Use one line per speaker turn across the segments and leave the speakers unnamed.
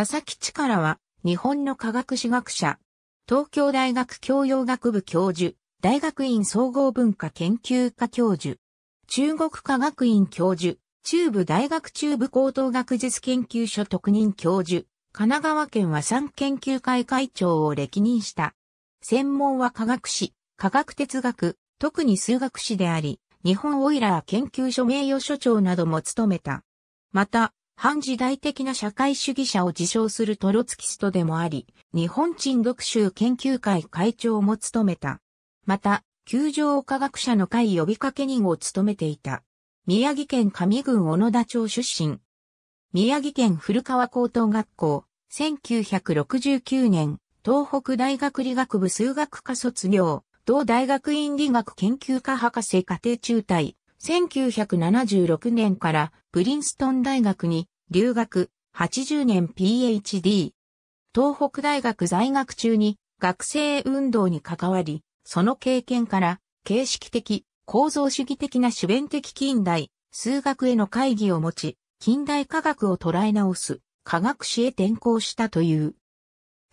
佐々木力は、日本の科学史学者、東京大学教養学部教授、大学院総合文化研究科教授、中国科学院教授、中部大学中部高等学術研究所特任教授、神奈川県和産研究会会長を歴任した。専門は科学史、科学哲学、特に数学史であり、日本オイラー研究所名誉所長なども務めた。また、反時代的な社会主義者を自称するトロツキストでもあり、日本沈読集研究会会長も務めた。また、球場科学者の会呼びかけ人を務めていた。宮城県上郡小野田町出身。宮城県古川高等学校、1969年、東北大学理学部数学科卒業、同大学院理学研究科博士家庭中退、1976年からプリンストン大学に留学、80年 PhD。東北大学在学中に学生運動に関わり、その経験から形式的、構造主義的な主弁的近代、数学への会議を持ち、近代科学を捉え直す科学史へ転向したという。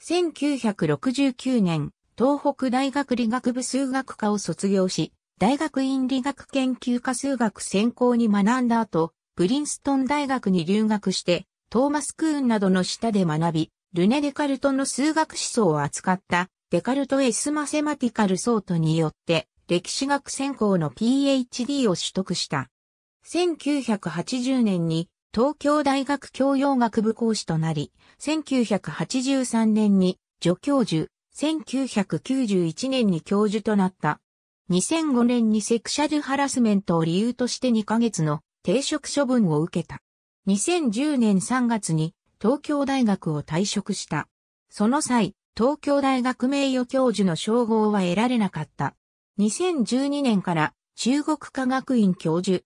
1969年、東北大学理学部数学科を卒業し、大学院理学研究科数学専攻に学んだ後、プリンストン大学に留学して、トーマス・クーンなどの下で学び、ルネ・デカルトの数学思想を扱ったデカルト・エス・マセマティカル・ソートによって歴史学専攻の PhD を取得した。1980年に東京大学教養学部講師となり、1983年に助教授、1991年に教授となった2005年にセクシャルハラスメントを理由として2ヶ月の停職処分を受けた。2010年3月に東京大学を退職した。その際、東京大学名誉教授の称号は得られなかった。2012年から中国科学院教授。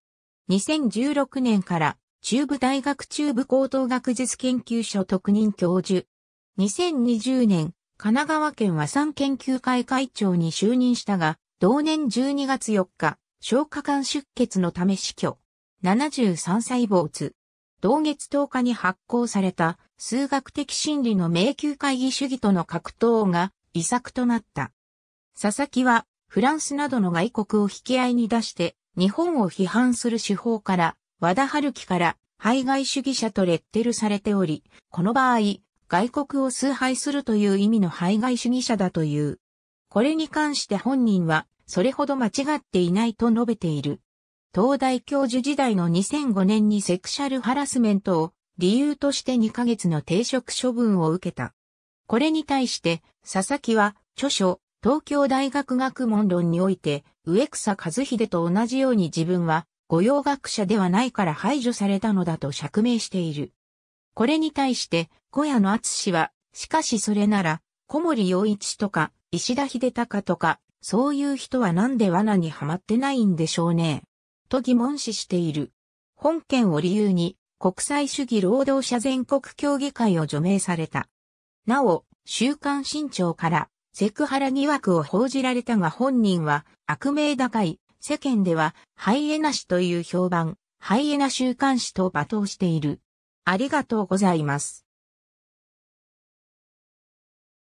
2016年から中部大学中部高等学術研究所特任教授。2020年、神奈川県和産研究会会長に就任したが、同年12月4日、消化管出血のため死去。73歳没。同月10日に発行された数学的心理の迷宮会議主義との格闘が遺作となった。佐々木はフランスなどの外国を引き合いに出して日本を批判する手法から和田春樹から排外主義者とレッテルされており、この場合、外国を崇拝するという意味の排外主義者だという。これに関して本人は、それほど間違っていないと述べている。東大教授時代の2005年にセクシャルハラスメントを理由として2ヶ月の停職処分を受けた。これに対して、佐々木は著書、東京大学学問論において、植草和秀と同じように自分は、御用学者ではないから排除されたのだと釈明している。これに対して、小屋の厚氏は、しかしそれなら、小森洋一とか、石田秀隆とか、そういう人はなんで罠にはまってないんでしょうね。と疑問視している。本件を理由に、国際主義労働者全国協議会を除名された。なお、週刊新潮から、セクハラ疑惑を報じられたが本人は、悪名高い、世間では、ハイエナ氏という評判、ハイエナ週刊誌と罵倒している。ありがとうございます。